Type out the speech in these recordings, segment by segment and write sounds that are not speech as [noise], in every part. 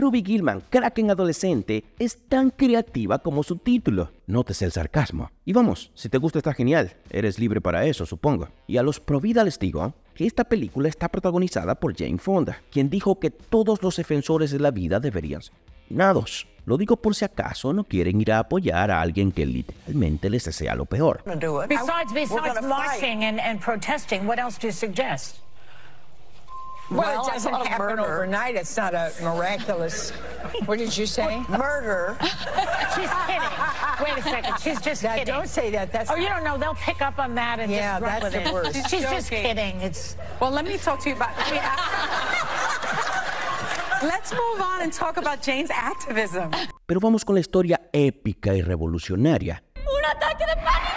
Ruby Gilman, Kraken adolescente, es tan creativa como su título. Nótese el sarcasmo. Y vamos, si te gusta está genial, eres libre para eso, supongo. Y a los Provida les digo que esta película está protagonizada por Jane Fonda, quien dijo que todos los defensores de la vida deberían ser nados. Lo digo por si acaso no quieren ir a apoyar a alguien que literalmente les desea lo peor. Besides, besides and protesting, what else do you suggest? Well, well it doesn't happen murder. overnight. It's not a miraculous. [laughs] what did you say? Murder. [laughs] She's kidding. Wait a second. She's just kidding. Don't say that. That's. Oh, you don't know. They'll pick up on that and yeah, just run with the worst. She's joking. just kidding. It's. Well, let me talk to you about. [laughs] Let's move on and talk about Jane's activism. Pero vamos con la historia épica y revolucionaria. Un ataque de pánico.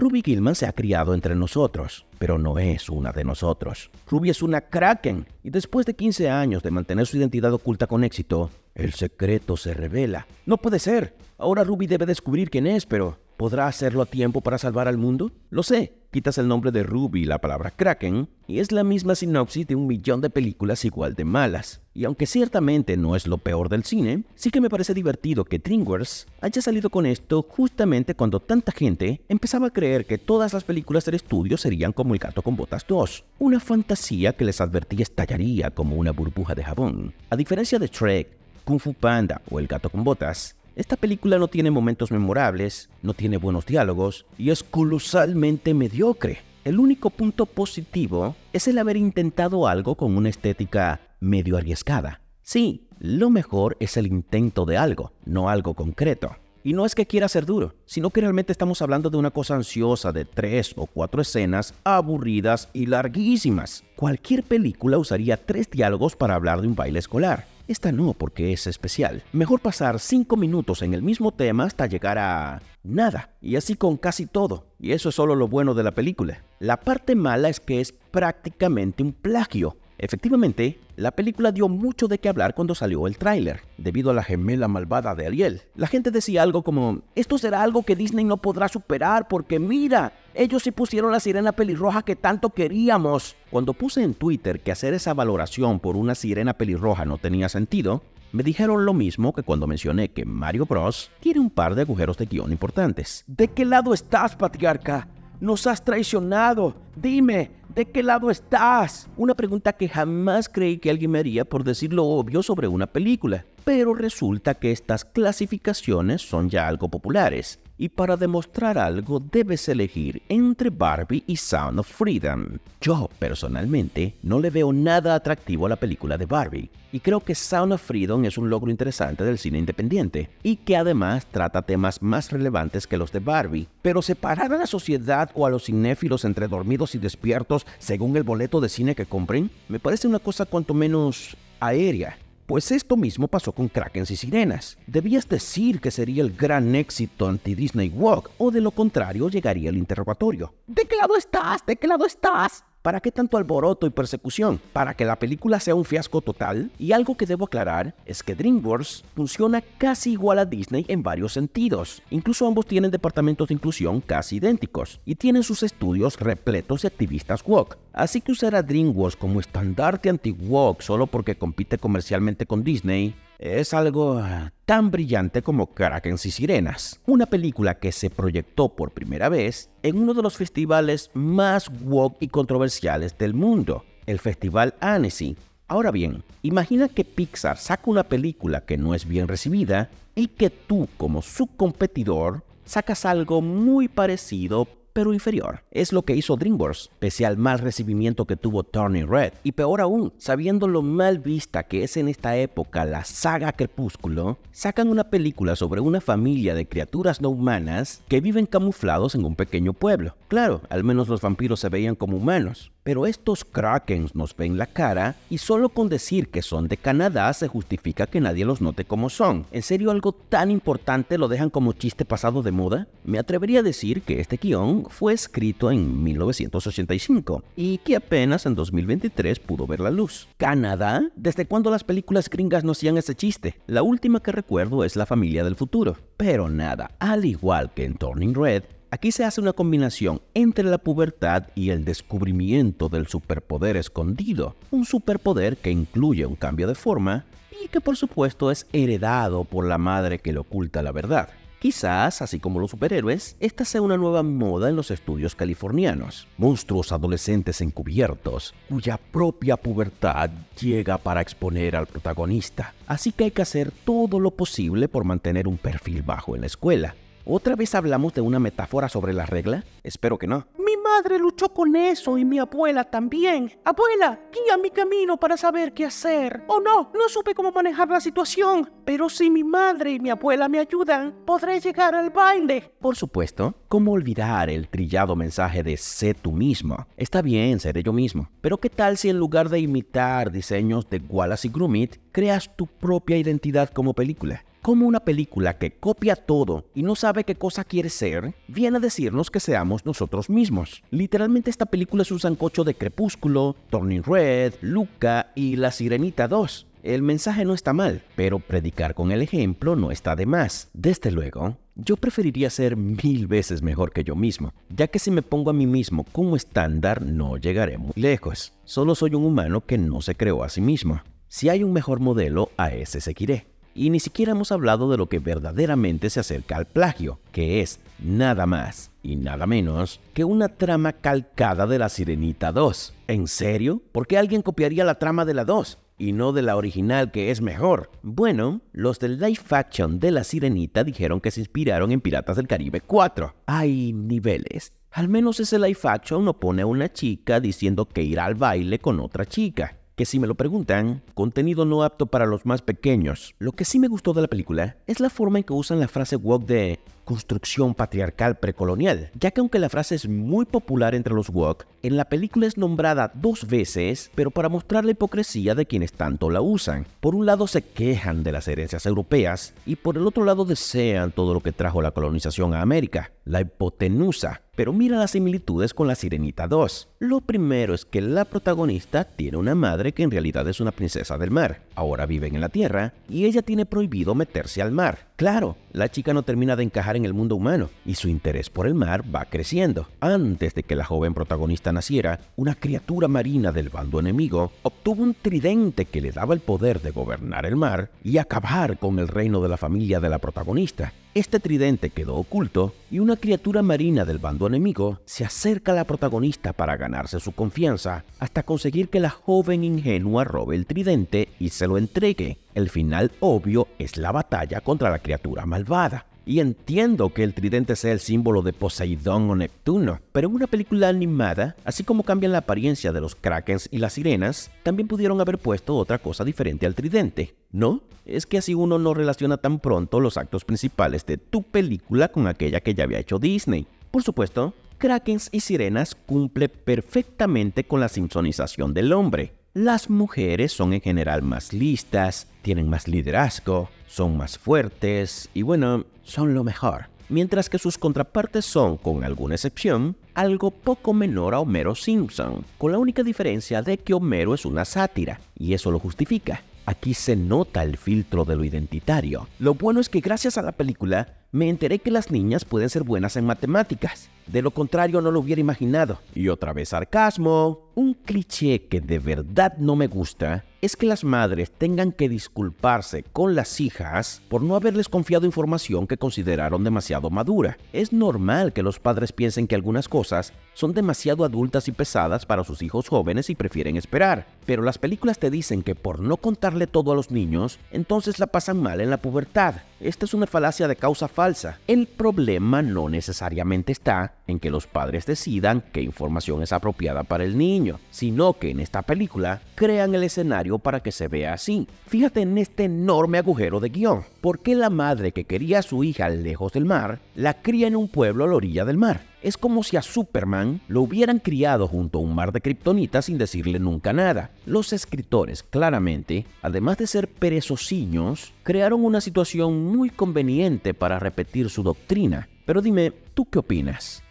Ruby Gilman se ha criado entre nosotros, pero no es una de nosotros. Ruby es una kraken, y después de 15 años de mantener su identidad oculta con éxito, el secreto se revela. No puede ser. Ahora Ruby debe descubrir quién es, pero ¿Podrá hacerlo a tiempo para salvar al mundo? Lo sé, quitas el nombre de Ruby y la palabra Kraken, y es la misma sinopsis de un millón de películas igual de malas. Y aunque ciertamente no es lo peor del cine, sí que me parece divertido que DreamWorks haya salido con esto justamente cuando tanta gente empezaba a creer que todas las películas del estudio serían como El gato con botas 2, una fantasía que les advertí estallaría como una burbuja de jabón. A diferencia de Trek, Kung Fu Panda o El gato con botas, esta película no tiene momentos memorables, no tiene buenos diálogos y es colosalmente mediocre. El único punto positivo es el haber intentado algo con una estética medio arriesgada. Sí, lo mejor es el intento de algo, no algo concreto. Y no es que quiera ser duro, sino que realmente estamos hablando de una cosa ansiosa de tres o cuatro escenas aburridas y larguísimas. Cualquier película usaría tres diálogos para hablar de un baile escolar. Esta no, porque es especial. Mejor pasar 5 minutos en el mismo tema hasta llegar a nada, y así con casi todo. Y eso es solo lo bueno de la película. La parte mala es que es prácticamente un plagio. Efectivamente, la película dio mucho de qué hablar cuando salió el tráiler. Debido a la gemela malvada de Ariel, la gente decía algo como, esto será algo que Disney no podrá superar porque mira, ellos se pusieron la sirena pelirroja que tanto queríamos. Cuando puse en Twitter que hacer esa valoración por una sirena pelirroja no tenía sentido, me dijeron lo mismo que cuando mencioné que Mario Bros. tiene un par de agujeros de guión importantes. ¿De qué lado estás, patriarca? nos has traicionado. Dime, ¿de qué lado estás? Una pregunta que jamás creí que alguien me haría por decir lo obvio sobre una película. Pero resulta que estas clasificaciones son ya algo populares, y para demostrar algo debes elegir entre Barbie y Sound of Freedom. Yo, personalmente, no le veo nada atractivo a la película de Barbie, y creo que Sound of Freedom es un logro interesante del cine independiente, y que además trata temas más relevantes que los de Barbie, pero separar a la sociedad o a los cinéfilos entre dormidos y despiertos según el boleto de cine que compren, me parece una cosa cuanto menos aérea pues esto mismo pasó con Krakens y Sirenas. Debías decir que sería el gran éxito anti-Disney Walk, o de lo contrario llegaría el interrogatorio. ¿De qué lado estás? ¿De qué lado estás? ¿Para qué tanto alboroto y persecución? Para que la película sea un fiasco total. Y algo que debo aclarar es que DreamWorks funciona casi igual a Disney en varios sentidos. Incluso ambos tienen departamentos de inclusión casi idénticos y tienen sus estudios repletos de activistas woke. Así que usar a DreamWorks como estandarte anti-woke solo porque compite comercialmente con Disney es algo ah, tan brillante como Kraken y Sirenas, una película que se proyectó por primera vez en uno de los festivales más woke y controversiales del mundo, el Festival Annecy. Ahora bien, imagina que Pixar saca una película que no es bien recibida y que tú como su competidor sacas algo muy parecido pero inferior. Es lo que hizo DreamWorks, pese al mal recibimiento que tuvo Turning Red. Y peor aún, sabiendo lo mal vista que es en esta época la saga Crepúsculo, sacan una película sobre una familia de criaturas no humanas que viven camuflados en un pequeño pueblo. Claro, al menos los vampiros se veían como humanos, pero estos krakens nos ven la cara y solo con decir que son de Canadá se justifica que nadie los note como son. ¿En serio algo tan importante lo dejan como chiste pasado de moda? Me atrevería a decir que este guión fue escrito en 1985 y que apenas en 2023 pudo ver la luz. ¿Canadá? ¿Desde cuándo las películas gringas no hacían ese chiste? La última que recuerdo es La familia del futuro. Pero nada, al igual que en Turning Red, Aquí se hace una combinación entre la pubertad y el descubrimiento del superpoder escondido, un superpoder que incluye un cambio de forma y que por supuesto es heredado por la madre que le oculta la verdad. Quizás, así como los superhéroes, esta sea una nueva moda en los estudios californianos. Monstruos adolescentes encubiertos, cuya propia pubertad llega para exponer al protagonista. Así que hay que hacer todo lo posible por mantener un perfil bajo en la escuela, ¿Otra vez hablamos de una metáfora sobre la regla? Espero que no. Mi madre luchó con eso y mi abuela también. Abuela, guía mi camino para saber qué hacer. oh, no, no supe cómo manejar la situación. Pero si mi madre y mi abuela me ayudan, podré llegar al baile. Por supuesto, ¿cómo olvidar el trillado mensaje de sé tú mismo? Está bien, seré yo mismo. Pero ¿qué tal si en lugar de imitar diseños de Wallace y Grumit, creas tu propia identidad como película? Como una película que copia todo y no sabe qué cosa quiere ser viene a decirnos que seamos nosotros mismos? Literalmente esta película es un sancocho de Crepúsculo, Turning Red, Luca y La Sirenita 2. El mensaje no está mal, pero predicar con el ejemplo no está de más. Desde luego, yo preferiría ser mil veces mejor que yo mismo, ya que si me pongo a mí mismo como estándar no llegaré muy lejos. Solo soy un humano que no se creó a sí mismo. Si hay un mejor modelo, a ese seguiré y ni siquiera hemos hablado de lo que verdaderamente se acerca al plagio, que es nada más y nada menos que una trama calcada de la Sirenita 2. ¿En serio? ¿Por qué alguien copiaría la trama de la 2? y no de la original que es mejor. Bueno, los del live action de La Sirenita dijeron que se inspiraron en Piratas del Caribe 4. Hay niveles. Al menos ese live action no pone a una chica diciendo que irá al baile con otra chica que si me lo preguntan, contenido no apto para los más pequeños. Lo que sí me gustó de la película es la forma en que usan la frase Wok de construcción patriarcal precolonial, ya que aunque la frase es muy popular entre los Wok, en la película es nombrada dos veces, pero para mostrar la hipocresía de quienes tanto la usan. Por un lado se quejan de las herencias europeas y por el otro lado desean todo lo que trajo la colonización a América, la hipotenusa. Pero mira las similitudes con la Sirenita 2. Lo primero es que la protagonista tiene una madre que en realidad es una princesa del mar. Ahora viven en la tierra y ella tiene prohibido meterse al mar. Claro, la chica no termina de encajar en el mundo humano y su interés por el mar va creciendo. Antes de que la joven protagonista naciera, una criatura marina del bando enemigo obtuvo un tridente que le daba el poder de gobernar el mar y acabar con el reino de la familia de la protagonista. Este tridente quedó oculto y una criatura marina del bando enemigo se acerca a la protagonista para ganarse su confianza hasta conseguir que la joven ingenua robe el tridente y se lo entregue. El final obvio es la batalla contra la criatura malvada y entiendo que el tridente sea el símbolo de Poseidón o Neptuno, pero en una película animada, así como cambian la apariencia de los krakens y las sirenas, también pudieron haber puesto otra cosa diferente al tridente, ¿no? Es que así uno no relaciona tan pronto los actos principales de tu película con aquella que ya había hecho Disney. Por supuesto, Krakens y Sirenas cumple perfectamente con la sincronización del hombre, las mujeres son en general más listas, tienen más liderazgo, son más fuertes y bueno, son lo mejor. Mientras que sus contrapartes son, con alguna excepción, algo poco menor a Homero Simpson, con la única diferencia de que Homero es una sátira, y eso lo justifica. Aquí se nota el filtro de lo identitario. Lo bueno es que gracias a la película, me enteré que las niñas pueden ser buenas en matemáticas. De lo contrario no lo hubiera imaginado. Y otra vez sarcasmo. Un cliché que de verdad no me gusta es que las madres tengan que disculparse con las hijas por no haberles confiado información que consideraron demasiado madura. Es normal que los padres piensen que algunas cosas son demasiado adultas y pesadas para sus hijos jóvenes y prefieren esperar, pero las películas te dicen que por no contarle todo a los niños, entonces la pasan mal en la pubertad. Esta es una falacia de causa falsa. El problema no necesariamente está en que los padres decidan qué información es apropiada para el niño, sino que en esta película crean el escenario para que se vea así. Fíjate en este enorme agujero de guión. ¿Por qué la madre que quería a su hija lejos del mar la cría en un pueblo a la orilla del mar? Es como si a Superman lo hubieran criado junto a un mar de kriptonitas sin decirle nunca nada. Los escritores, claramente, además de ser perezosiños, crearon una situación muy conveniente para repetir su doctrina. Pero dime, ¿tú qué opinas?